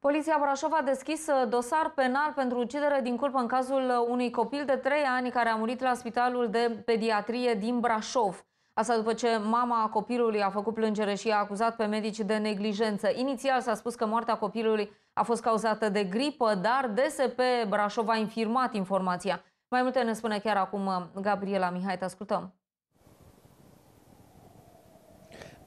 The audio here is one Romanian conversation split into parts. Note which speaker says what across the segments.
Speaker 1: Poliția Brașov a deschis uh, dosar penal pentru ucidere din culpă în cazul uh, unui copil de 3 ani care a murit la Spitalul de Pediatrie din Brașov. Asta după ce mama copilului a făcut plângere și a acuzat pe medici de neglijență. Inițial s-a spus că moartea copilului a fost cauzată de gripă, dar DSP Brașov a infirmat informația. Mai multe ne spune chiar acum uh, Gabriela Mihai, te ascultăm.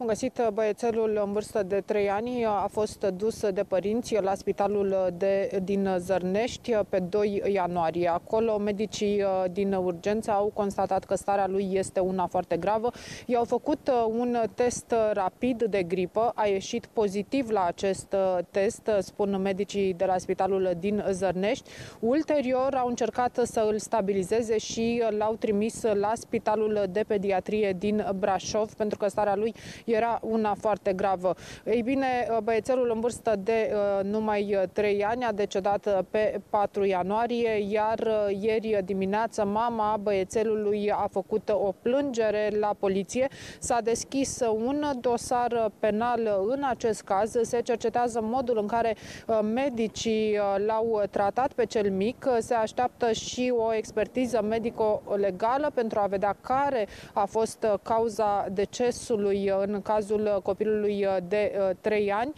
Speaker 2: Bun găsit, uh, băiețelul în vârstă de 3 ani uh, a fost dus de părinți la spitalul uh, de, din Zărnești pe 2 ianuarie. Acolo medicii din urgență au constatat că starea lui este una foarte gravă. I-au făcut un test rapid de gripă, a ieșit pozitiv la acest test, spun medicii de la spitalul din Zărnești. Ulterior au încercat să îl stabilizeze și l-au trimis la spitalul de pediatrie din Brașov pentru că starea lui era una foarte gravă. Ei bine, uh, băiețelul în vârstă de uh, numai 3 uh, ani a decedat pe 4 ianuarie, iar ieri dimineață mama băiețelului a făcut o plângere la poliție. S-a deschis un dosar penal în acest caz. Se cercetează modul în care medicii l-au tratat pe cel mic. Se așteaptă și o expertiză medico-legală pentru a vedea care a fost cauza decesului în cazul uh, copilului uh, de 3 uh, ani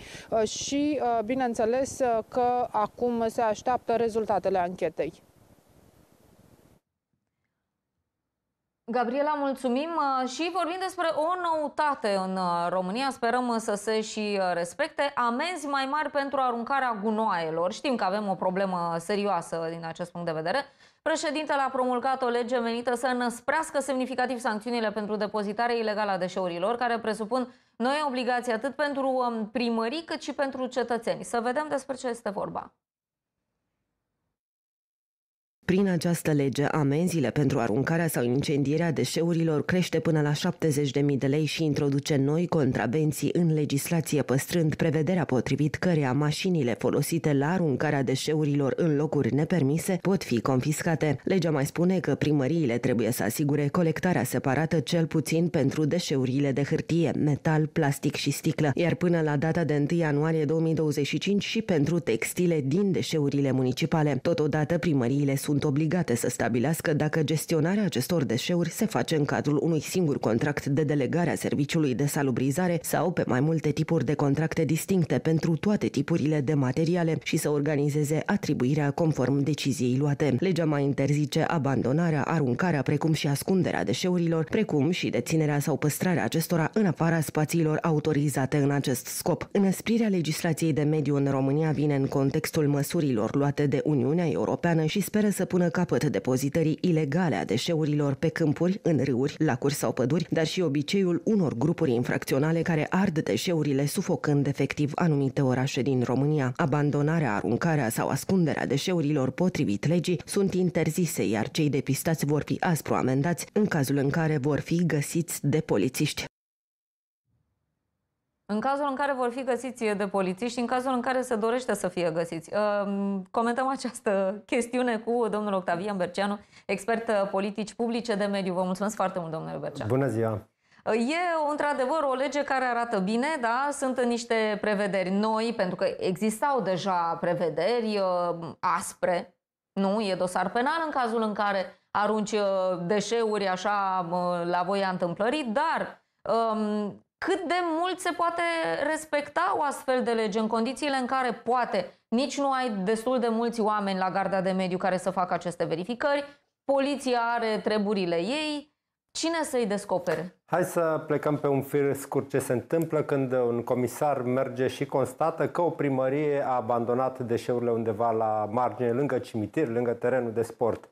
Speaker 2: și, bineînțeles, că acum se așteaptă rezultatele anchetei. Gabriela, mulțumim
Speaker 1: și vorbim despre o noutate în România, sperăm să se și respecte, amenzi mai mari pentru aruncarea gunoaielor. Știm că avem o problemă serioasă din acest punct de vedere, Președintele a promulgat o lege menită să năsprească semnificativ sancțiunile pentru depozitarea ilegală a deșeurilor, care presupun noi obligații atât pentru um, primării cât și pentru cetățeni. Să vedem despre ce este vorba.
Speaker 3: Prin această lege, amenziile pentru aruncarea sau incendierea deșeurilor crește până la 70.000 de lei și introduce noi contravenții în legislație, păstrând prevederea potrivit cărea mașinile folosite la aruncarea deșeurilor în locuri nepermise pot fi confiscate. Legea mai spune că primăriile trebuie să asigure colectarea separată cel puțin pentru deșeurile de hârtie, metal, plastic și sticlă, iar până la data de 1 ianuarie 2025 și pentru textile din deșeurile municipale. Totodată, primăriile sunt sunt obligate să stabilească dacă gestionarea acestor deșeuri se face în cadrul unui singur contract de delegare a serviciului de salubrizare sau pe mai multe tipuri de contracte distincte pentru toate tipurile de materiale și să organizeze atribuirea conform deciziei luate. Legea mai interzice abandonarea, aruncarea, precum și ascunderea deșeurilor, precum și deținerea sau păstrarea acestora în afara spațiilor autorizate în acest scop. Înăsprirea legislației de mediu în România vine în contextul măsurilor luate de Uniunea Europeană și speră să să pună capăt depozitării ilegale a deșeurilor pe câmpuri, în râuri, lacuri sau păduri, dar și obiceiul unor grupuri infracționale care ard deșeurile sufocând efectiv anumite orașe din România. Abandonarea, aruncarea sau ascunderea deșeurilor potrivit legii sunt interzise, iar cei depistați vor fi aspru amendați în cazul în care vor fi găsiți de polițiști.
Speaker 1: În cazul în care vor fi găsiți de polițiști, în cazul în care se dorește să fie găsiți. Ehm, comentăm această chestiune cu domnul Octavian Berceanu, expert eh, politici publice de mediu. Vă mulțumesc foarte mult, domnule Berceanu. Bună ziua! Eh, e într-adevăr o lege care arată bine, da? Sunt niște prevederi noi, pentru că existau deja prevederi eh, aspre, nu? E dosar penal în cazul în care arunci deșeuri așa la voia întâmplării, dar ehm, cât de mult se poate respecta o astfel de lege în condițiile în care poate nici nu ai destul de mulți oameni la garda de mediu care să facă aceste verificări, poliția are treburile ei, Cine să-i descopere?
Speaker 4: Hai să plecăm pe un fir scurt ce se întâmplă când un comisar merge și constată că o primărie a abandonat deșeurile undeva la margine, lângă cimitir, lângă terenul de sport.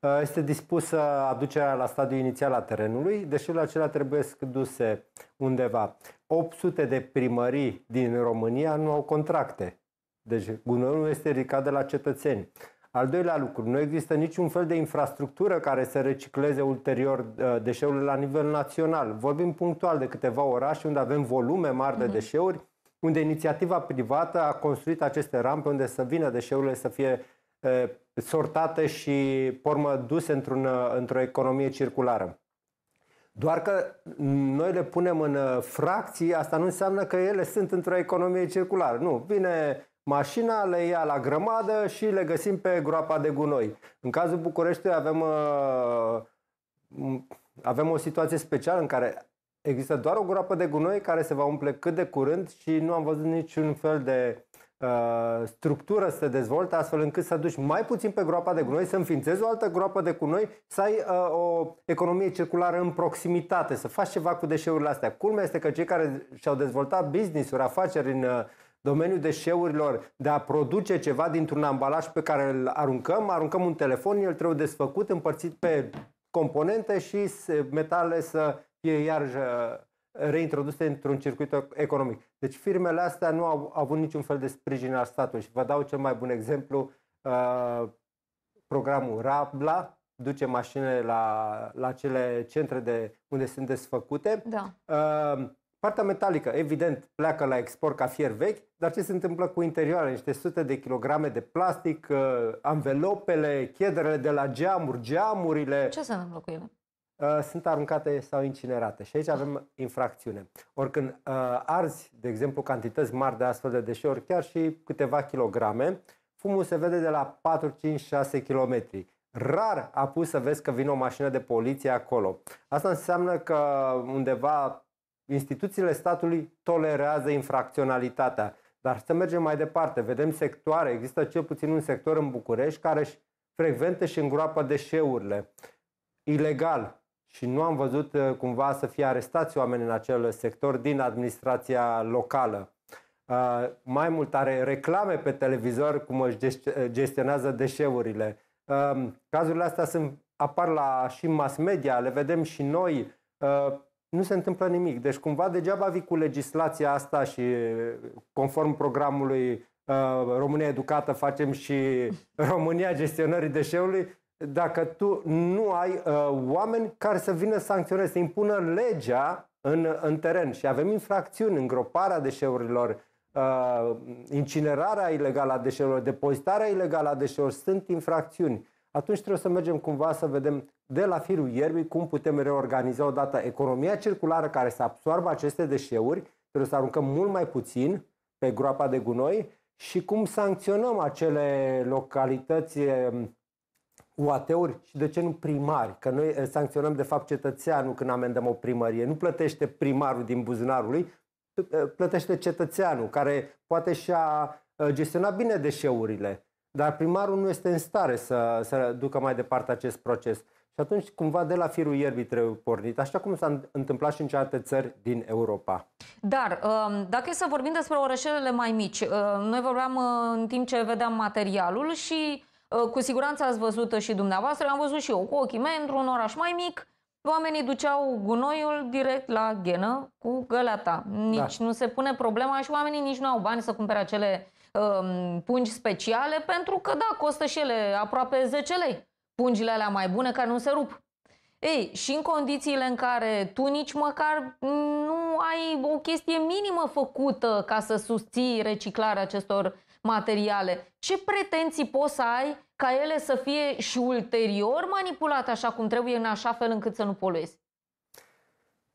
Speaker 4: Uh, este dispusă aducerea la stadiul inițial a terenului, deșeurile acelea trebuie duse undeva. 800 de primării din România nu au contracte. Deci gunoiul este ridicat de la cetățeni. Al doilea lucru, nu există niciun fel de infrastructură care să recicleze ulterior uh, deșeurile la nivel național. Vorbim punctual de câteva orașe unde avem volume mari de mhm. deșeuri, unde inițiativa privată a construit aceste rampe unde să vină deșeurile să fie uh, sortate și, pormă, duse într-un, într-o economie circulară. Doar că noi le punem în uh, fracții, asta nu înseamnă că ele sunt într-o economie circulară. Nu, vine mașina, le ia la grămadă și le găsim pe groapa de gunoi. În cazul Bucureștiului avem, uh, avem o situație specială în care există doar o groapă de gunoi care se va umple cât de curând și nu am văzut niciun fel de Uh, structură să se dezvolte astfel încât să duci mai puțin pe groapa de gunoi, să înființezi o altă groapă de gunoi, să ai uh, o economie circulară în proximitate, să faci ceva cu deșeurile astea. Culmea este că cei care și-au dezvoltat business-uri, afaceri în uh, domeniul deșeurilor, de a produce ceva dintr-un ambalaj pe care îl aruncăm, aruncăm un telefon, el trebuie desfăcut, împărțit pe componente și metale să fie iarăși uh, reintroduse într-un circuit economic. Deci firmele astea nu au avut niciun fel de sprijin al statului și vă dau cel mai bun exemplu, uh, programul Rabla duce mașinile la, la cele centre de unde sunt desfăcute. Da. Uh, partea metalică, evident, pleacă la export ca fier vechi, dar ce se întâmplă cu interioarele? Niște sute de kilograme de plastic, uh, anvelopele, chederele de la geamuri, geamurile. Ce se întâmplă cu ele? Uh, sunt aruncate sau incinerate. Și aici avem infracțiune. Oricând uh, arzi, de exemplu, cantități mari de astfel de deșeuri, chiar și câteva kilograme, fumul se vede de la 4, 5, 6 kilometri. Rar a pus să vezi că vine o mașină de poliție acolo. Asta înseamnă că undeva instituțiile statului tolerează infracționalitatea. Dar să mergem mai departe. Vedem sectoare, există cel puțin un sector în București care își frecventă și îngroapă deșeurile. Ilegal, și nu am văzut uh, cumva să fie arestați oameni în acel sector din administrația locală. Uh, mai mult are reclame pe televizor cum își uh, gestionează deșeurile. Uh, cazurile astea sunt, apar la și mass media, le vedem și noi. Uh, nu se întâmplă nimic. Deci cumva degeaba vii cu legislația asta și conform programului uh, România Educată facem și România gestionării deșeului, dacă tu nu ai uh, oameni care să vină să sancționeze, să impună legea în, uh, în teren. Și avem infracțiuni, îngroparea deșeurilor, uh, incinerarea ilegală a deșeurilor, depozitarea ilegală a deșeurilor, sunt infracțiuni. Atunci trebuie să mergem cumva să vedem de la firul ierbii cum putem reorganiza odată economia circulară care să absorbe aceste deșeuri, trebuie să aruncăm mult mai puțin pe groapa de gunoi și cum sancționăm acele localități um, UAT-uri și de ce nu primari? Că noi eh, sancționăm de fapt cetățeanul când amendăm o primărie. Nu plătește primarul din buzunarul lui, eh, plătește cetățeanul care poate și-a eh, gestionat bine deșeurile. Dar primarul nu este în stare să, să ducă mai departe acest proces. Și atunci, cumva, de la firul ierbii trebuie pornit, așa cum s-a întâmplat și în cealaltă țări din Europa.
Speaker 1: Dar, ehm, dacă e să vorbim despre orășelele mai mici, ehm, noi vorbeam în timp ce vedeam materialul și Ă, cu siguranță ați văzut și dumneavoastră, am văzut și eu cu ochii mei într-un oraș mai mic, oamenii duceau gunoiul direct la ghenă cu găleata. Da. Nici da. nu se pune problema și oamenii nici nu au bani să cumpere acele um, pungi speciale pentru că, da, costă și ele aproape 10 lei. Pungile alea mai bune care nu se rup. Ei, și în condițiile în care tu nici măcar nu ai o chestie minimă făcută ca să susții reciclarea acestor materiale. Ce pretenții poți să ai ca ele să fie și ulterior manipulate așa cum trebuie, în așa fel încât să nu poluezi?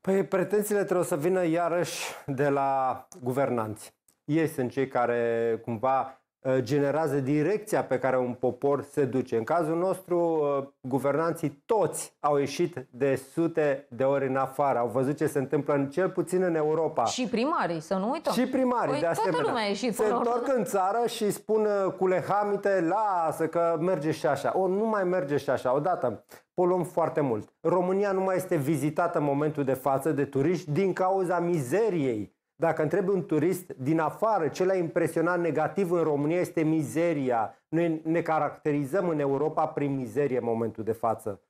Speaker 4: Păi pretențiile trebuie să vină iarăși de la guvernanți. Ei sunt cei care cumva Uh, generează direcția pe care un popor se duce. În cazul nostru, uh, guvernanții toți au ieșit de sute de ori în afară, au văzut ce se întâmplă în cel puțin în Europa. Și
Speaker 1: primarii, să nu uităm. Și primarii, păi, de asemenea. Toată lumea a ieșit, se întorc
Speaker 4: în țară și spun uh, cu lehamite, lasă că merge și așa. O, nu mai merge și așa, odată poluăm foarte mult. România nu mai este vizitată în momentul de față de turiști din cauza mizeriei dacă întrebi un turist din afară, ce l-a impresionat negativ în România este mizeria. Noi ne caracterizăm în Europa prin mizerie în momentul de față.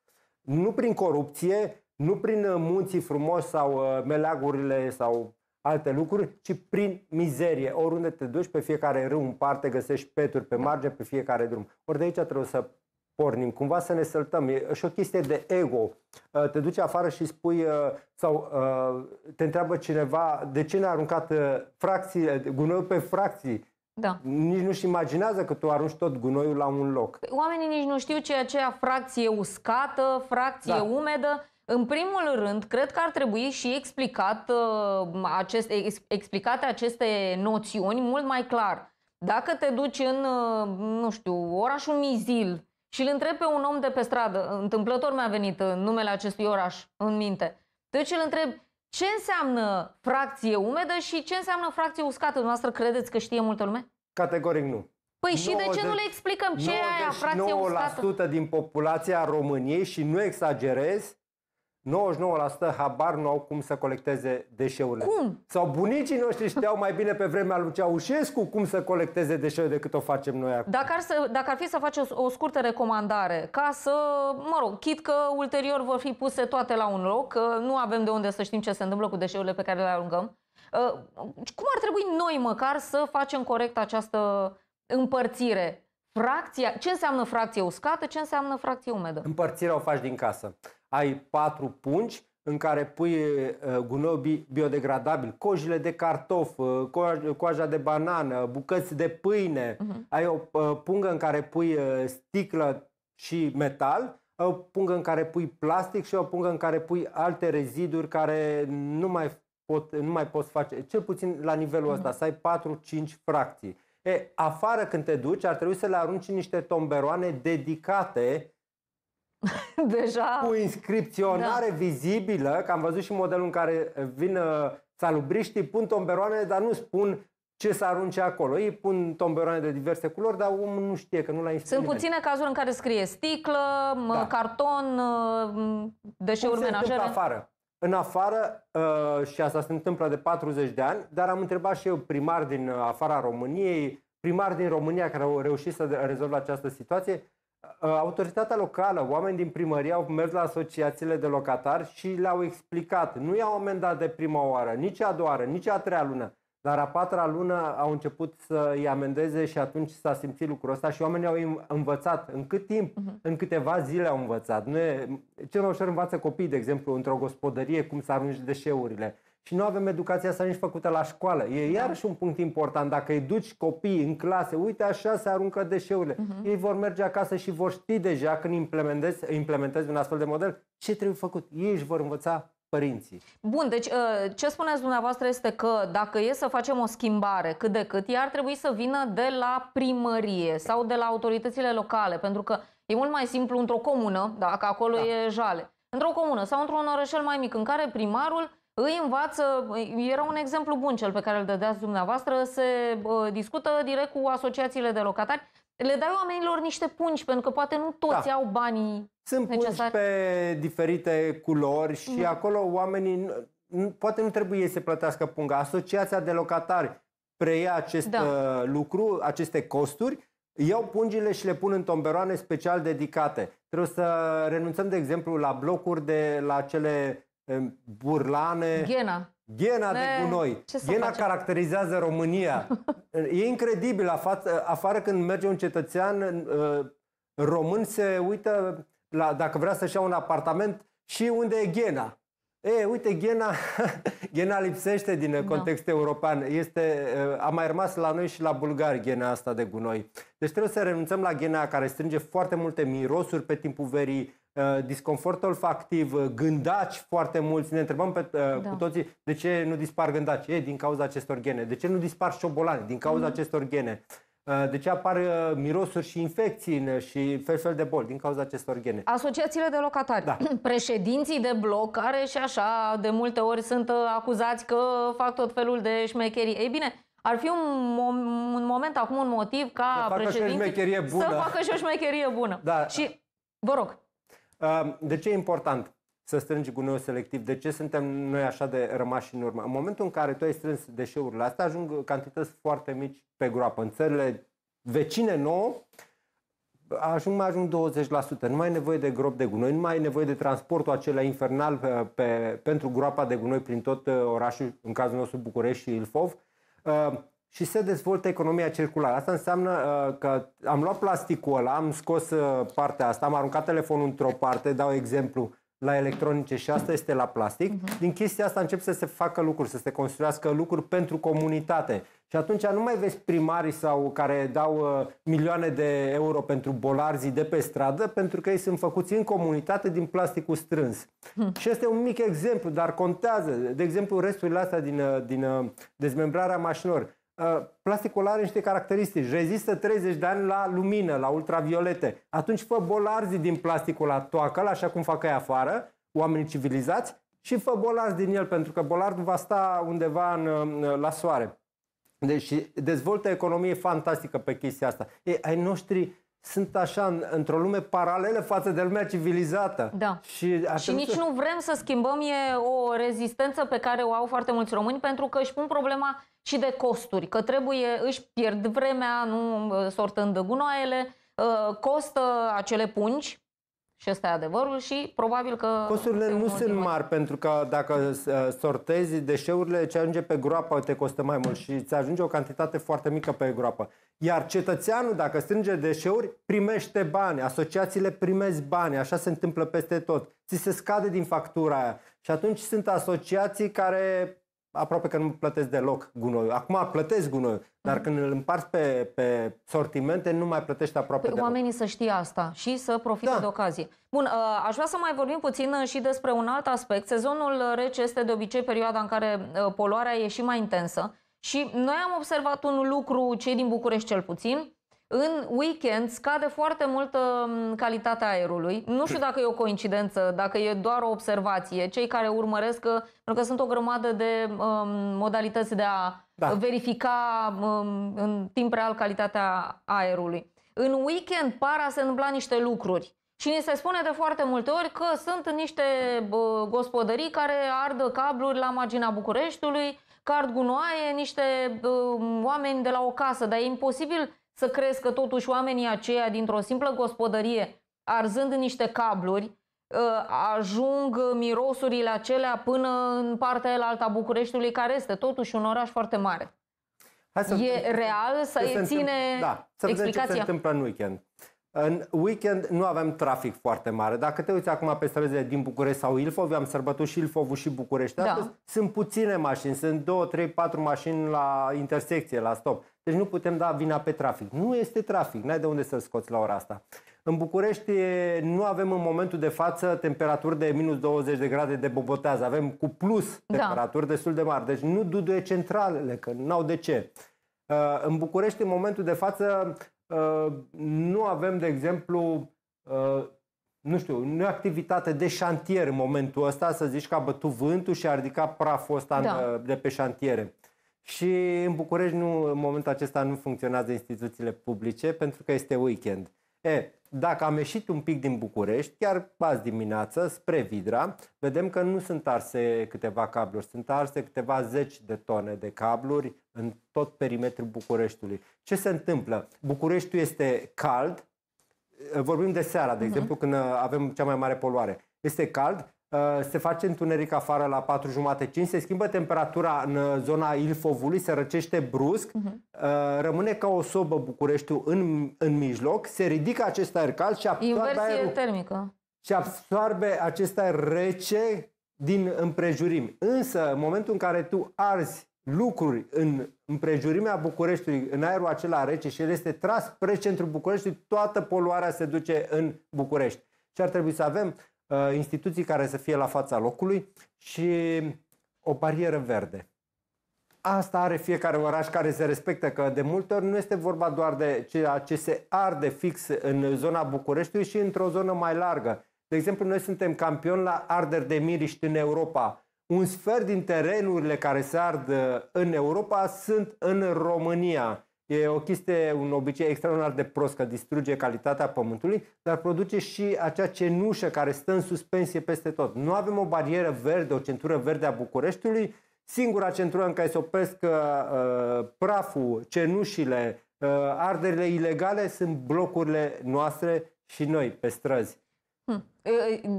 Speaker 4: Nu prin corupție, nu prin uh, munții frumoși sau uh, meleagurile sau alte lucruri, ci prin mizerie. Oriunde te duci, pe fiecare râu în parte găsești peturi pe margine, pe fiecare drum. Ori de aici trebuie să pornim, cumva să ne săltăm. E și o chestie de ego. Uh, te duci afară și spui uh, sau uh, te întreabă cineva de ce ne-a aruncat fracții, gunoiul pe fracții. Da. Nici nu-și imaginează că tu arunci tot gunoiul la un loc. Păi
Speaker 1: oamenii nici nu știu ce e aceea fracție uscată, fracție da. umedă. În primul rând, cred că ar trebui și explicat, acest, explicate aceste noțiuni mult mai clar. Dacă te duci în, nu știu, orașul Mizil, și îl întreb pe un om de pe stradă, întâmplător mi-a venit uh, numele acestui oraș în minte, deci îl întreb ce înseamnă fracție umedă și ce înseamnă fracție uscată. Dumneavoastră credeți că
Speaker 4: știe multă lume? Categoric nu.
Speaker 1: Păi și de ce nu le explicăm ce e aia fracție uscată?
Speaker 4: 99% din populația României și nu exagerez, 99% habar nu au cum să colecteze deșeurile. Cum? Sau bunicii noștri știau mai bine pe vremea lui Ceaușescu cum să colecteze deșeurile decât o facem noi acum.
Speaker 1: Dacă ar, să, dacă ar fi să faci o, o scurtă recomandare, ca să, mă rog, chit că ulterior vor fi puse toate la un loc, că nu avem de unde să știm ce se întâmplă cu deșeurile pe care le aruncăm, uh, cum ar trebui noi măcar să facem corect această împărțire? Fracția, ce înseamnă fracție uscată, ce înseamnă fracție umedă? Împărțirea
Speaker 4: o faci din casă ai patru pungi în care pui gunoi biodegradabil, cojile de cartof, coaja de banană, bucăți de pâine, uh-huh. ai o pungă în care pui sticlă și metal, o pungă în care pui plastic și o pungă în care pui alte reziduri care nu mai, pot, nu mai poți face, cel puțin la nivelul uh-huh. ăsta, mhm. să ai 4-5 fracții. E, afară când te duci, ar trebui să le arunci niște tomberoane dedicate Deja... Cu inscripționare da. vizibilă, că am văzut și modelul în care vin uh, salubriștii, pun tomberoane, dar nu spun ce să arunce acolo. Ei pun tomberoane de diverse culori, dar omul nu știe că nu l-a inscris. Sunt puține
Speaker 1: cazuri în care scrie sticlă, da. carton, uh, deșeuri Cum menajere. Se afară.
Speaker 4: În afară, uh, și asta se întâmplă de 40 de ani, dar am întrebat și eu primar din afara României, primar din România care au reușit să rezolve această situație, Uh, uh, autoritatea locală, oameni din primărie au mers la asociațiile de locatari și le-au explicat. Nu i-au amendat de prima oară, nici a doua oară, nici a treia lună. Dar a patra lună au început să îi amendeze și atunci s-a simțit lucrul ăsta și oamenii au învățat. În cât timp? Uh-huh. În câteva zile au învățat. Nu e, cel mai ușor învață copiii, de exemplu, într-o gospodărie, cum să arunci deșeurile. Și nu avem educația asta nici făcută la școală. E da. iarăși un punct important. Dacă îi duci copiii în clase, uite așa se aruncă deșeurile. Uh-huh. Ei vor merge acasă și vor ști deja când implementezi, implementezi un astfel de model ce trebuie făcut. Ei își vor învăța părinții.
Speaker 1: Bun, deci ă, ce spuneți dumneavoastră este că dacă e să facem o schimbare cât de cât, ea ar trebui să vină de la primărie sau de la autoritățile locale, pentru că E mult mai simplu într-o comună, da, că acolo da. e jale, într-o comună sau într-un orășel mai mic în care primarul îi învață, era un exemplu bun cel pe care îl dădeați dumneavoastră, se discută direct cu asociațiile de locatari, le dai oamenilor niște pungi, pentru că poate nu toți da. au banii
Speaker 4: Sunt necesari. pungi pe diferite culori și mm. acolo oamenii poate nu trebuie să plătească punga. Asociația de locatari preia acest da. Uh, lucru, aceste costuri Iau pungile și le pun în tomberoane special dedicate. Trebuie să renunțăm, de exemplu, la blocuri de la cele burlane. Ghena. Ghena de gunoi. Ghena Ghena caracterizează România. e incredibil. Afață, afară când merge un cetățean uh, român se uită la, dacă vrea să-și ia un apartament și unde e ghena. E, uite, Ghena, Ghena lipsește din uh, da. context european. Este, uh, a mai rămas la noi și la bulgari Ghena asta de gunoi. Deci trebuie să renunțăm la Ghena care strânge foarte multe mirosuri pe timpul verii, uh, disconfort olfactiv, gândaci foarte mulți. Ne întrebăm pe, da. cu toții de ce nu dispar gândaci. E, din cauza acestor gene. De ce nu dispar șobolani? Din cauza mm. acestor gene. Eh, de deci ce apar eh, mirosuri și infecții eh, și fel fel de boli din cauza acestor gene.
Speaker 1: Asociațiile de locatari, da. președinții de bloc, care și așa de multe ori sunt acuzați că fac tot felul de șmecherii. Ei bine, ar fi un, mom- un moment acum, un motiv ca să președinții și o bună. să facă și o șmecherie bună. Da.
Speaker 4: Și, vă rog. De ce e important? să strângi gunoiul selectiv, de ce suntem noi așa de rămași în urmă. În momentul în care tu ai strâns deșeurile astea, ajung cantități foarte mici pe groapă. În țările vecine nouă, ajung mai ajung 20%. Nu mai ai nevoie de grob de gunoi, nu mai ai nevoie de transportul acela infernal pe, pe, pentru groapa de gunoi prin tot uh, orașul, în cazul nostru București și Ilfov. Uh, și se dezvoltă economia circulară. Asta înseamnă uh, că am luat plasticul ăla, am scos uh, partea asta, am aruncat telefonul într-o parte, dau exemplu, la electronice și asta este la plastic, uh-huh. din chestia asta încep să se facă lucruri, să se construiască lucruri pentru comunitate. Și atunci nu mai vezi primarii sau care dau uh, milioane de euro pentru bolarzii de pe stradă, pentru că ei sunt făcuți în comunitate din plasticul strâns. Uh-huh. Și este un mic exemplu, dar contează. De exemplu, resturile astea din, uh, din uh, dezmembrarea mașinilor. Uh, plasticul are niște caracteristici. Rezistă 30 de ani la lumină, la ultraviolete. Atunci fă bolarzi din plasticul la toacă, așa cum fac ei afară, oamenii civilizați, și fă bolard din el, pentru că bolardul va sta undeva în, uh, la soare. Deci dezvoltă economie fantastică pe chestia asta. E, ai noștri sunt așa într-o lume paralelă față de lumea civilizată. Da. Și, și nici să... nu
Speaker 1: vrem să schimbăm, e o rezistență pe care o au foarte mulți români pentru că își pun problema și de costuri, că trebuie, își pierd vremea, nu uh, sortând gunoaiele, uh, costă acele pungi și ăsta e adevărul și probabil că...
Speaker 4: Costurile nu sunt mari, pentru că dacă uh, sortezi deșeurile, ce ajunge pe groapă te costă mai mult și ți ajunge o cantitate foarte mică pe groapă. Iar cetățeanul, dacă strânge deșeuri, primește bani, asociațiile primesc bani, așa se întâmplă peste tot. Ți se scade din factura aia. Și atunci sunt asociații care aproape că nu plătesc deloc gunoiul. Acum plătesc gunoiul, dar când îl împarți pe, pe sortimente, nu mai plătești aproape păi, deloc.
Speaker 1: Oamenii să știe asta și să profite da. de ocazie. Bun, uh, aș vrea să mai vorbim puțin uh, și despre un alt aspect. Sezonul uh, rece este de obicei perioada în care poluarea e și mai intensă. Și noi am observat un lucru, cei din București cel puțin, în weekend scade foarte mult um, calitatea aerului. Nu știu dacă e o coincidență, dacă e doar o observație. Cei care urmăresc, uh, pentru că sunt o grămadă de um, modalități de a da. verifica um, în timp real calitatea aerului. În weekend par a se întâmpla niște lucruri. Și ni se spune de foarte multe ori că sunt niște gospodării care ardă cabluri la marginea Bucureștiului, că ard gunoaie niște oameni de la o casă, dar e imposibil să crezi că totuși oamenii aceia dintr-o simplă gospodărie, arzând niște cabluri, ă, ajung mirosurile acelea până în partea elaltă a Bucureștiului, care este totuși un oraș foarte mare. Hai să e real să ține da, să explicația. ce se întâmplă
Speaker 4: în weekend. În weekend nu avem trafic foarte mare. Dacă te uiți acum pe străzile din București sau Ilfov, am sărbătorit și Ilfovul și București. Da. Astăzi sunt puține mașini, sunt 2, 3, 4 mașini la intersecție, la stop. Deci nu putem da vina pe trafic. Nu este trafic, n-ai de unde să-l scoți la ora asta. În București nu avem în momentul de față temperaturi de minus 20 de grade de bobotează. Avem cu plus da. temperaturi da. destul de mari. Deci nu duduie centralele, că n-au de ce. Ă, în București, în momentul de față, nu avem, de exemplu, uh, nu știu, nu e activitate de șantier în momentul ăsta, să zici că a bătut vântul și a ridicat praful ăsta da. Uh, de pe șantiere. Și în București, nu, în momentul acesta, nu funcționează instituțiile publice pentru că este weekend. E, dacă am ieșit un pic din București, chiar azi dimineață, spre Vidra, vedem că nu sunt arse câteva cabluri, sunt arse câteva zeci de tone de cabluri în tot perimetrul Bucureștiului. Ce se întâmplă? Bucureștiul este cald, vorbim de seara, de uh-huh. exemplu, când uh, avem cea mai mare poluare. Este cald, uh, se face întuneric afară la 4 jumate 5, se schimbă temperatura în uh, zona Ilfovului, se răcește brusc, uh-huh. rămâne ca o sobă Bucureștiul în, în mijloc, se ridică acest aer cald și absorbe aerul,
Speaker 1: termică.
Speaker 4: Și absorbe acest aer rece din împrejurim. Însă, în momentul în care tu arzi lucruri în împrejurimea Bucureștiului, în aerul acela rece și el este tras spre centrul Bucureștiului, toată poluarea se duce în București. Și ar trebui să avem uh, instituții care să fie la fața locului și o barieră verde. Asta are fiecare oraș care se respectă, că de multe ori nu este vorba doar de ceea ce se arde fix în zona Bucureștiului și într-o zonă mai largă. De exemplu, noi suntem campioni la arderi de miriști în Europa un sfert din terenurile care se ard uh, în Europa sunt în România. E o chestie, un obicei extraordinar de prost, că distruge calitatea pământului, dar produce și acea cenușă care stă în suspensie peste tot. Nu avem o barieră verde, o centură verde a Bucureștiului, singura centură în care se opresc uh, uh praful, cenușile, uh, arderile ilegale sunt blocurile noastre și noi pe străzi.
Speaker 1: Hm.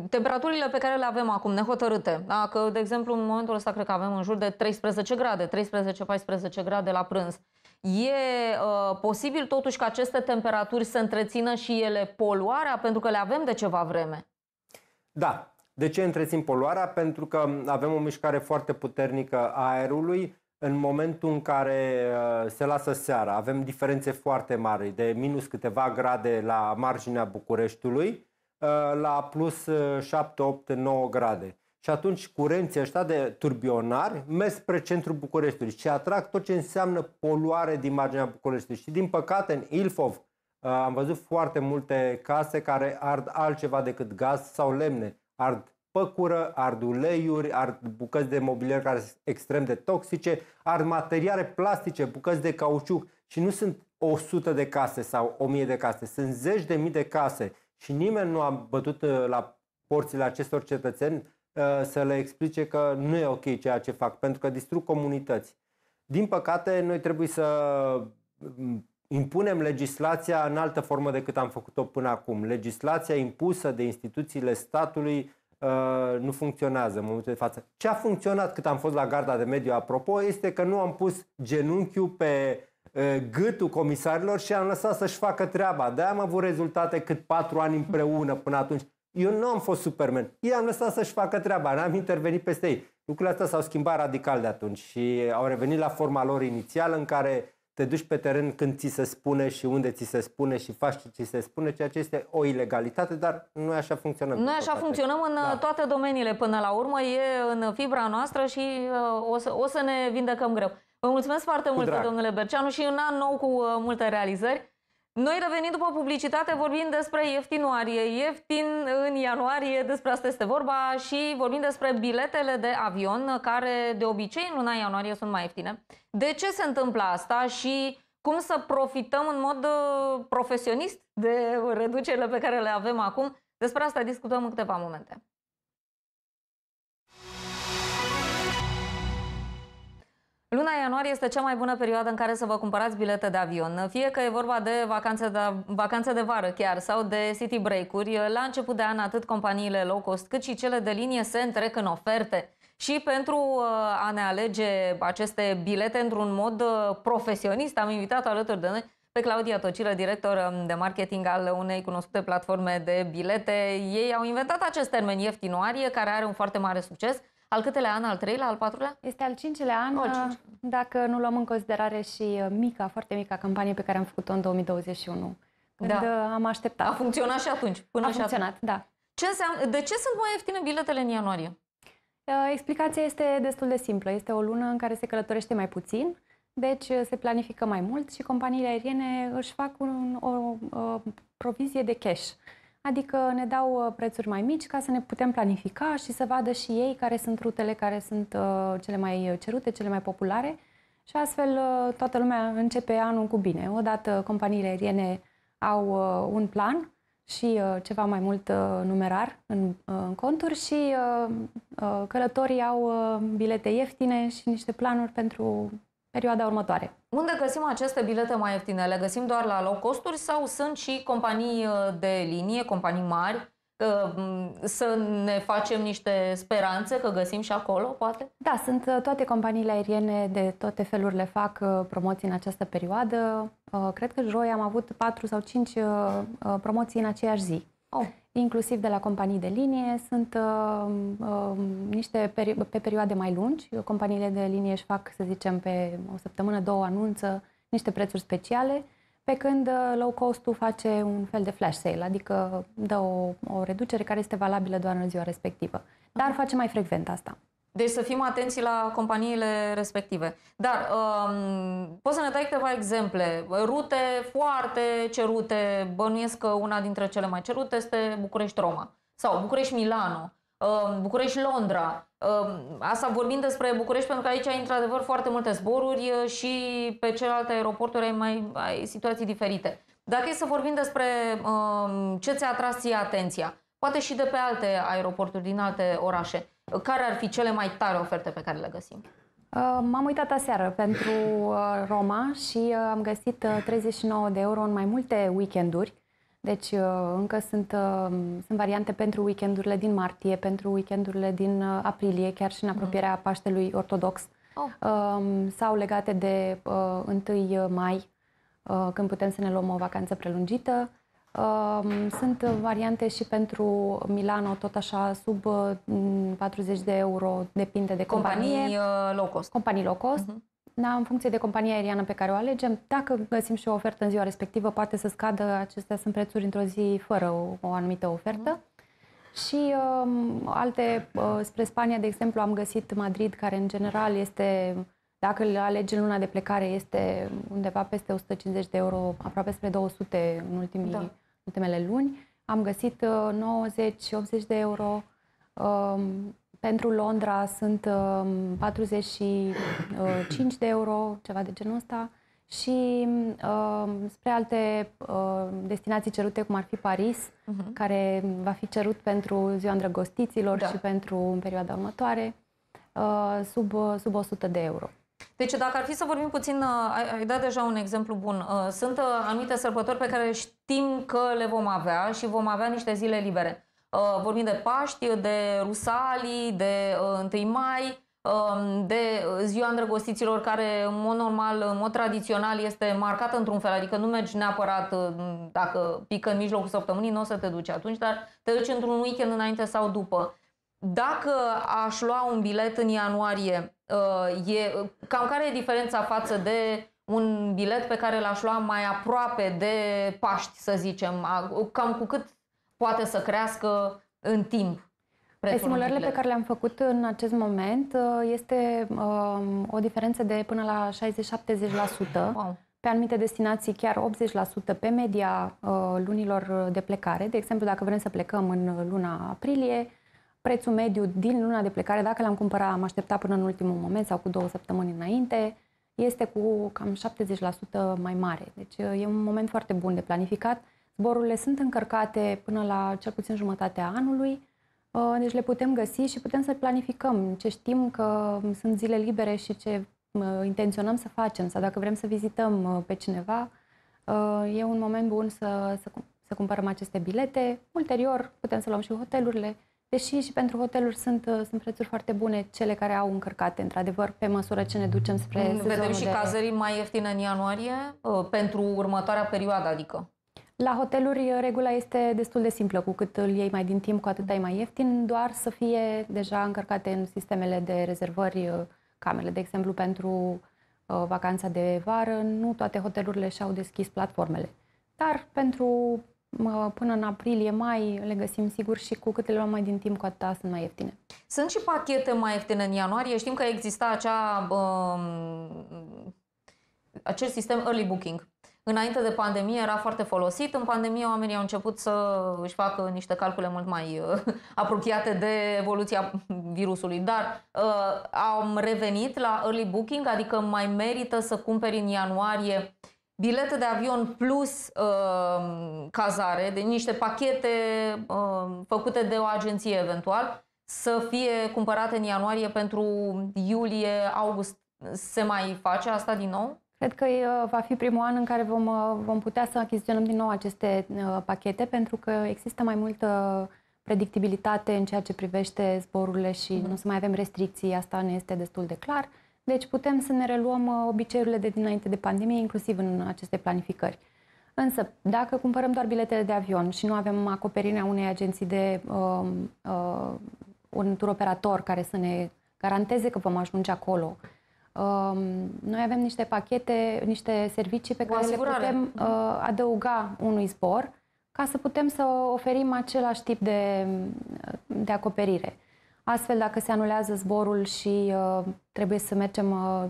Speaker 1: Temperaturile pe care le avem acum, nehotărâte, da? că, de exemplu, în momentul ăsta cred că avem în jur de 13 grade, 13-14 grade la prânz, e uh, posibil totuși ca aceste temperaturi să întrețină și ele poluarea, pentru că le avem de ceva vreme?
Speaker 4: Da. De ce întrețin poluarea? Pentru că avem o mișcare foarte puternică a aerului în momentul în care ă, se lasă seara. Avem diferențe foarte mari, de minus câteva grade la marginea Bucureștiului, Uh, la plus 7, 8, 9 grade. Și atunci curenții ăștia de turbionari merg spre centrul Bucureștiului și atrag tot ce înseamnă poluare din marginea Bucureștiului. Și din păcate în Ilfov uh, am văzut foarte multe case care ard altceva decât gaz sau lemne. Ard păcură, ard uleiuri, ard bucăți de mobilier care sunt extrem de toxice, ard materiale plastice, bucăți de cauciuc și nu sunt 100 de case sau 1000 de case, sunt zeci de mii de case și nimeni nu a bătut uh, la porțile acestor cetățeni uh, să le explice că nu e ok ceea ce fac, pentru că distrug comunități. Din păcate, noi trebuie să mm, impunem legislația în altă formă decât am făcut-o până acum. Legislația impusă de instituțiile statului uh, nu funcționează în momentul de față. Ce a funcționat cât am fost la garda de mediu, apropo, este că nu am pus genunchiul pe gâtul comisarilor și am lăsat să-și facă treaba. De am avut rezultate cât patru ani împreună până atunci. Eu nu am fost Superman. Eu am lăsat să-și facă treaba, n-am intervenit peste ei. Lucrurile astea s-au schimbat radical de atunci și au revenit la forma lor inițială în care te duci pe teren când ți se spune și unde ți se spune și faci ce ți se spune, ceea ce este o ilegalitate, dar e așa funcționăm. Nu așa funcționăm în da.
Speaker 1: toate domeniile până la urmă, e în fibra noastră și uh, o să, o să ne vindecăm greu. Vă mulțumesc foarte mult, drag. domnule Berceanu, și un an nou cu uh, multe realizări. Noi revenim după publicitate, vorbim despre ieftinoarie, ieftin în ianuarie, despre asta este vorba și vorbim despre biletele de avion, uh, care de obicei în luna ianuarie sunt mai ieftine. De ce se întâmplă asta și cum să profităm în mod uh, profesionist de reducerile pe care le avem acum? Despre asta discutăm în câteva momente. Luna ianuarie este cea mai bună perioadă în care să vă cumpărați bilete de avion, fie că e vorba de vacanțe de, vacanțe de vară chiar sau de city break-uri. La început de an, atât companiile low cost cât și cele de linie se întrec în oferte. Și pentru uh, a ne alege aceste bilete într-un mod uh, profesionist, am invitat alături de noi pe Claudia Tocilă, director um, de marketing al unei cunoscute platforme de bilete. Ei au inventat acest termen ieftinoarie, care are un foarte mare succes al câtelea an? Al treilea?
Speaker 5: Al patrulea? Este al cincilea an, al cinci. dacă nu luăm în considerare și uh, mica, foarte mica campanie pe care am făcut-o în 2021. Când da. Uh, am așteptat. A funcționat și atunci. Până A și funcționat, atunci. da.
Speaker 1: Ce înseamnă, de ce sunt mai ieftine biletele în ianuarie?
Speaker 5: Uh, explicația este destul de simplă. Este o lună în care se călătorește mai puțin, deci se planifică mai mult și companiile aeriene își fac un, o, o provizie de cash adică ne dau uh, prețuri mai mici ca să ne putem planifica și să vadă și ei care sunt rutele care sunt uh, cele mai cerute, cele mai populare și astfel uh, toată lumea începe anul cu bine. Odată companiile aeriene au un plan și ceva mai mult numerar în, în conturi și călătorii au bilete ieftine și niște planuri pentru perioada următoare.
Speaker 1: Unde găsim aceste bilete mai ieftine? Le găsim doar la low costuri sau sunt și companii uh, de linie, companii mari mm, să ne facem niște speranțe că găsim și acolo, poate?
Speaker 5: Da, sunt uh, toate companiile aeriene de toate felurile fac uh, promoții în această perioadă. Cred că joi am avut 4 sau 5 promoții în aceeași zi. Oh. Inclusiv de la companii de linie, sunt uh, uh, niște peri- pe perioade mai lungi. Companiile de linie își fac, să zicem, pe o săptămână, două anunță niște prețuri speciale, pe când uh, low cost-ul face un fel de flash sale, adică dă o, o reducere care este valabilă doar în ziua respectivă. Dar face mai frecvent asta.
Speaker 1: Deci să fim atenți la companiile respective. Dar um, poți să ne dai câteva exemple. Rute foarte cerute, bănuiesc că una dintre cele mai cerute este București-Roma sau București-Milano, um, București-Londra. Um, asta vorbim despre București pentru că aici ai într-adevăr foarte multe zboruri uh, și pe celelalte aeroporturi ai, mai, ai situații diferite. Dacă e să vorbim despre um, ce ți-a atras ție atenția, poate și de pe alte aeroporturi din alte orașe, care ar fi cele mai tare oferte pe care le găsim?
Speaker 5: Uh, m-am uitat aseară pentru uh, Roma și uh, am găsit 39 de euro în mai multe weekenduri. Deci încă sunt, sunt variante pentru weekendurile din martie, pentru weekendurile din aprilie, chiar și în mhm. apropierea Paștelui Ortodox. Oh. Um, sau legate de 1 mai, când putem să ne luăm o vacanță prelungită. Sunt variante și pentru Milano, tot așa, sub 40 uh, de euro, depinde de companie. Companii uh, low cost. Companii low cost. Uh-huh. Da, în funcție de compania aeriană pe care o alegem, dacă găsim și o ofertă în ziua respectivă, poate să scadă, acestea sunt prețuri într-o zi fără o, o anumită ofertă. Uh-huh. Și um, alte, uh, spre Spania, de exemplu, am găsit Madrid, care în general este, dacă îl alegi în luna de plecare, este undeva peste 150 de euro, aproape spre 200 în ultimii da ultimele luni, am găsit 90-80 uh, de euro. Um, pentru Londra sunt 45 um, de euro, ceva de genul ăsta. Și um, spre alte uh, destinații cerute, cum ar fi Paris, uh-huh. care va fi cerut pentru ziua îndrăgostiților da. și pentru perioada următoare, uh, sub, sub 100 de euro.
Speaker 1: Deci dacă ar fi să vorbim puțin, uh, ai dat deja un exemplu bun. Uh, sunt uh, anumite sărbători pe care știm că le vom avea și vom avea niște zile libere. Vorbim de Paști, de Rusalii, de 1 mai, um, de ziua îndrăgostiților care în mod normal, în mod tradițional este marcată într-un fel, adică nu mergi neapărat dacă pică în mijlocul săptămânii, nu o să te duci atunci, dar te duci într-un weekend înainte sau după. Dacă aș lua un bilet în ianuarie Uh, e, cam care e diferența față de un bilet pe care l-aș lua mai aproape de Paști, să zicem, cam cu cât poate să crească în timp?
Speaker 5: Simulările pe care le-am făcut în acest moment uh, este um, o diferență de până la 60-70%. Wow. Pe anumite destinații chiar 80% pe media uh, lunilor de plecare. De exemplu, dacă vrem să plecăm în luna aprilie, prețul mediu din luna de plecare, dacă l-am cumpărat, am așteptat până în ultimul moment sau cu două săptămâni înainte, este cu cam 70% mai mare. Deci uh, e un moment foarte bun de planificat. Zborurile sunt încărcate până la cel puțin jumătatea anului, uh, deci le putem găsi și putem să planificăm ce știm că um, sunt zile libere și ce uh, intenționăm să facem sau dacă vrem să vizităm pe cineva, e un moment bun să, să, să cumpărăm aceste bilete. Ulterior putem să luăm și hotelurile Deși și pentru hoteluri sunt, uh, sunt prețuri foarte bune, cele care au încărcate, într-adevăr, pe măsură ce ne ducem spre mm, Vedem și de... cazării
Speaker 1: mai ieftine în ianuarie, uh, pentru următoarea perioadă, adică.
Speaker 5: La hoteluri uh, regula este destul de simplă, cu cât îl iei mai din timp, cu atât ai mai ieftin, doar să fie deja încărcate în sistemele de rezervări camerele. De exemplu, pentru vacanța de vară, nu toate hotelurile și-au deschis platformele. Dar pentru până în aprilie-mai le găsim sigur și cu cât le luăm mai din timp, cu atâta sunt mai ieftine. Sunt și pachete mai ieftine în ianuarie. Știm
Speaker 1: că exista acea, um, acel sistem early booking. Înainte de pandemie era foarte folosit. În pandemie oamenii au început să își facă niște calcule mult mai uh, apropiate de evoluția virusului. Dar uh, am revenit la early booking, adică mai merită să cumperi în ianuarie uh, bilete de avion plus uh, cazare, de deci niște pachete uh, făcute de o agenție eventual, să fie cumpărate în ianuarie pentru iulie-august. Se mai face asta din nou?
Speaker 5: Cred că uh, va fi primul an în care vom, uh, vom putea să achiziționăm din nou aceste uh, pachete, pentru că există mai multă predictibilitate în ceea ce privește zborurile și mm-hmm. nu să mai avem restricții, asta ne este destul de clar. Deci putem să ne reluăm uh, obiceiurile de dinainte de pandemie, inclusiv în aceste planificări. Însă, dacă cumpărăm doar biletele de avion și nu avem acoperirea unei agenții de uh, uh, un tur operator care să ne garanteze că vom ajunge acolo, uh, noi avem niște pachete, niște servicii pe care le putem uh, mhm. adăuga unui zbor ca să putem să oferim același tip de, de acoperire. Astfel, dacă se anulează zborul și uh, trebuie să mergem, uh,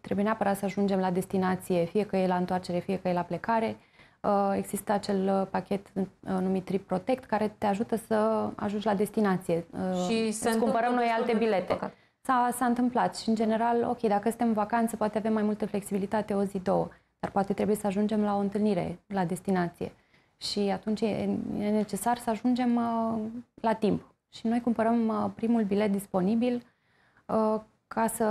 Speaker 5: trebuie neapărat să ajungem la destinație, fie că e la întoarcere, fie că e la plecare, uh, există acel uh, pachet uh, numit Trip Protect care te ajută să ajungi la destinație. Uh, și să cumpărăm noi alte bilete. S-a, s-a întâmplat și, în general, ok, dacă suntem în vacanță, poate avem mai multă flexibilitate o zi, două, dar poate trebuie să ajungem la o întâlnire, la destinație. Și atunci e, e necesar să ajungem uh, la timp și noi cumpărăm uh, primul bilet disponibil uh, ca să,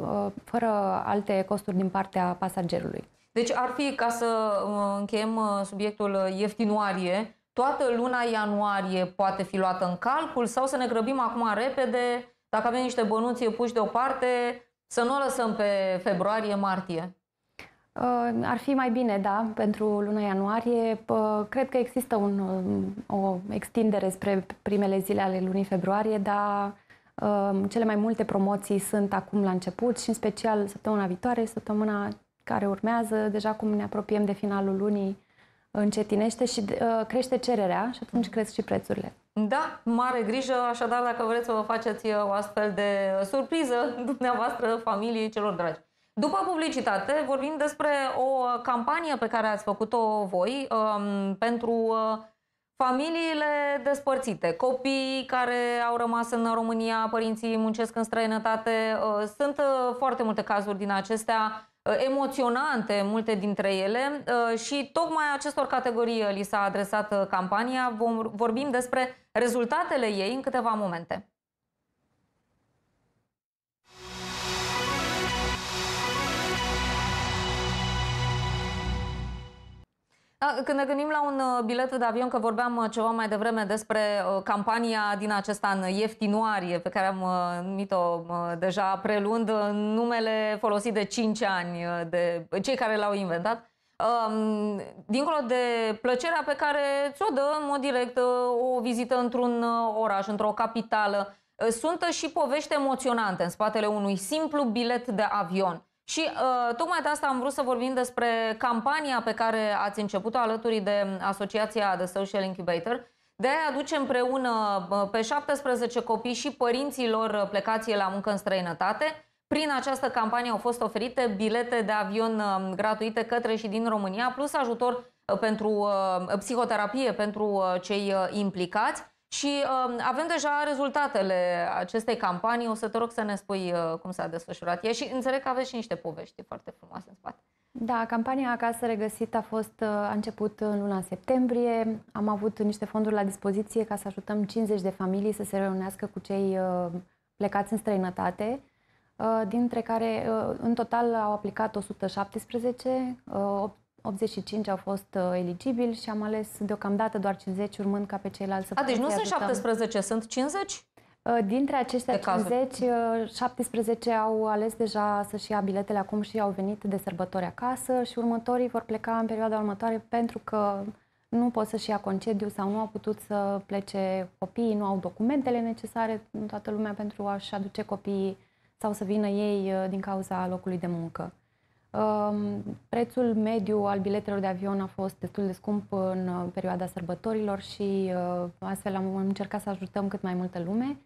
Speaker 5: uh, fără alte costuri din partea pasagerului.
Speaker 1: Deci ar fi, ca să încheiem subiectul ieftinoarie, toată luna ianuarie poate fi luată în calcul sau să ne grăbim acum repede, dacă avem niște bănuții puși deoparte, să nu o lăsăm pe februarie-martie.
Speaker 5: Uh, ar fi mai bine, da, pentru luna ianuarie. Cred că există un, um, o extindere spre primele zile ale lunii februarie, dar um, cele mai multe promoții sunt acum la început și în special săptămâna viitoare, săptămâna care urmează, deja cum ne apropiem de finalul lunii, încetinește și uh, crește cererea și atunci cresc și prețurile.
Speaker 1: Da, mare grijă, așadar dacă vreți să vă faceți uh, o astfel de surpriză dumneavoastră, familiei celor dragi. După publicitate, vorbim despre o campanie pe care ați făcut-o voi um, pentru uh, familiile despărțite, copiii care au rămas în România, părinții muncesc în străinătate. Uh, sunt uh, foarte multe cazuri din acestea uh, emoționante, multe dintre ele uh, și tocmai acestor categorii li s-a adresat uh, campania. Vom, vorbim despre rezultatele ei în câteva momente. când ne gândim la un uh, bilet de avion, că vorbeam uh, ceva mai devreme despre uh, campania din acest an, ieftinuarie, pe care am numit-o deja preluând numele folosit de 5 ani de cei care l-au inventat, um, dincolo de plăcerea pe care ți-o dă în mod direct o vizită într-un oraș, într-o capitală, sunt și povești emoționante în spatele unui simplu bilet de avion. Și uh, tocmai de asta am vrut să vorbim despre campania pe care ați început-o alături de Asociația de Social Incubator, de a aduce împreună uh, pe 17 copii și părinților uh, plecație la muncă în străinătate. Prin această campanie au fost oferite bilete de avion uh, gratuite către și din România, plus ajutor pentru uh, psihoterapie pentru uh, cei implicați. Și uh, avem deja rezultatele acestei campanii. O să te rog să ne spui uh, cum s-a desfășurat ea și înțeleg că aveți și niște povești foarte frumoase în spate.
Speaker 5: Da, campania Acasă Regăsit a fost uh, a început în luna septembrie. Am avut niște fonduri la dispoziție ca să ajutăm 50 de familii să se reunească cu cei uh, plecați în străinătate, uh, dintre care în total au aplicat 117, 85 au fost uh, eligibili și am ales deocamdată doar 50, urmând ca pe ceilalți să A, deci nu sunt 17, sunt 50? Uh, dintre aceștia 50, 17 au ales deja să-și ia biletele acum și au venit de sărbători acasă și următorii vor pleca în perioada următoare pentru că nu pot să-și ia concediu sau nu au putut să plece copiii, nu au documentele necesare în toată lumea pentru a-și aduce copiii sau să vină ei uh, din cauza locului de muncă. Prețul mediu al biletelor de avion a fost destul de scump în uh, perioada sărbătorilor și uh, astfel am încercat să ajutăm cât mai multă lume,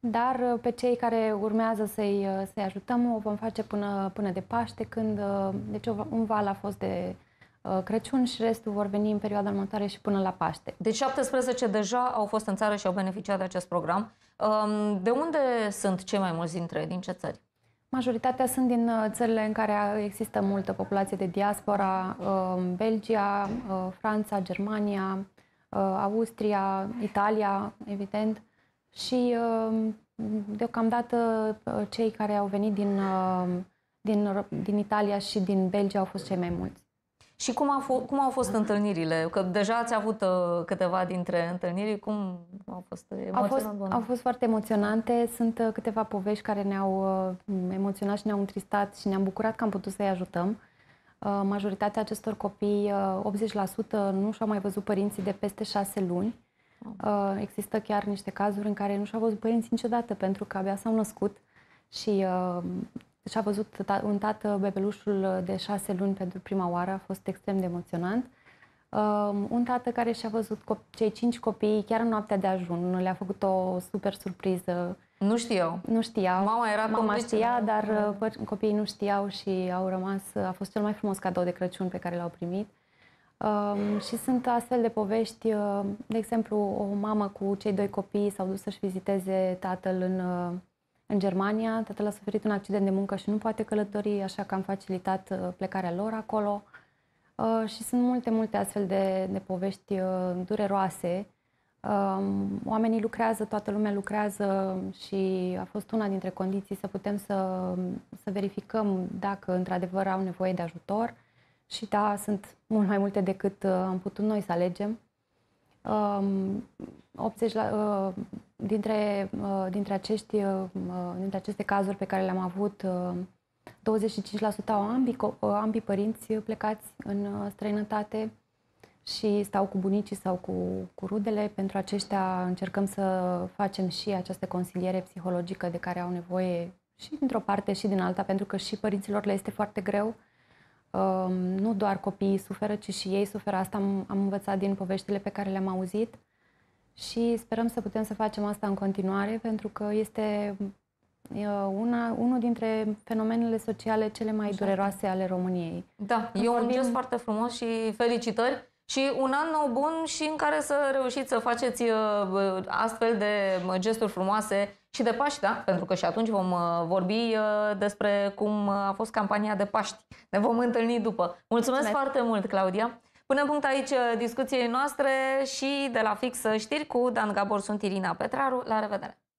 Speaker 5: dar uh, pe cei care urmează să-i, să ajutăm o vom face până, până de Paște, când deci un val a fost de Crăciun și restul vor veni în perioada următoare și până la Paște. Deci 17 deja au fost
Speaker 1: în țară și au beneficiat de acest program. Um, de unde sunt cei mai mulți dintre ei? Din ce țări?
Speaker 5: Majoritatea sunt din uh, țările în care există multă populație de diaspora, uh, Belgia, uh, Franța, Germania, Austria, Italia, evident, și deocamdată cei care au venit din, din, din Italia și din Belgia au fost cei mai mulți. Și
Speaker 1: cum, a cum au fost mhm. întâlnirile? Că deja ați avut uh, câteva dintre întâlniri, cum au fost emoționante? Uh, au fost, au
Speaker 5: fost foarte emoționante. Sunt uh, câteva povești care ne-au uh, emoționat și ne-au întristat și ne-am bucurat că am putut să-i ajutăm. Uh, majoritatea acestor copii, uh, 80%, nu și-au mai văzut părinții de peste șase luni. Uh, există chiar niște cazuri în care nu și-au văzut părinții niciodată pentru că abia s-au născut și uh, deci a văzut un tată bebelușul de șase luni pentru prima oară, a fost extrem de emoționant. Um, un tată care și-a văzut cei cinci copii chiar în noaptea de ajun, le-a făcut o super surpriză. Nu știau. Nu știau. Mama era Mama complicină. știa, dar uh, copiii nu știau și au rămas. Uh, a fost cel mai frumos cadou de Crăciun pe care l-au primit. Um, și sunt astfel de povești, uh, de exemplu, o mamă cu cei doi copii s-au dus să-și viziteze tatăl în în Germania, tatăl a suferit un accident de muncă și nu poate călători, așa că am facilitat uh, plecarea lor acolo. Uh, și sunt multe, multe astfel de, de povești uh, dureroase. Um, oamenii lucrează, toată lumea lucrează și a fost una dintre condiții să putem să, să verificăm dacă într-adevăr au nevoie de ajutor. Și da, sunt mult mai multe decât am putut noi să alegem. 80 um, la, dintre, uh, dintre, acești, uh, uh, dintre aceste cazuri pe care le-am avut, 25% au ambii, ambii părinți plecați în străinătate și stau cu bunicii sau cu, cu rudele. Pentru aceștia încercăm să facem și această consiliere psihologică de care au nevoie și dintr-o parte și din alta, pentru că și părinților le este foarte greu. Um, nu doar copiii suferă, ci și ei suferă. Asta am, am învățat din poveștile pe care le-am auzit și sperăm să putem să facem asta în continuare pentru că este una, unul dintre fenomenele sociale cele mai Așa. dureroase ale României. Da, e un gest foarte
Speaker 1: frumos și felicitări și un an nou bun și în care să reușiți să faceți astfel de gesturi frumoase și de Paști, da? Pentru că și atunci vom vorbi despre cum a fost campania de Paști. Ne vom întâlni după. Mulțumesc, Mulțumesc. foarte mult, Claudia! Punem punct aici uh, discuției noastre și de la fix uh, știri cu Dan Gabor sunt Irina Petraru. La revedere!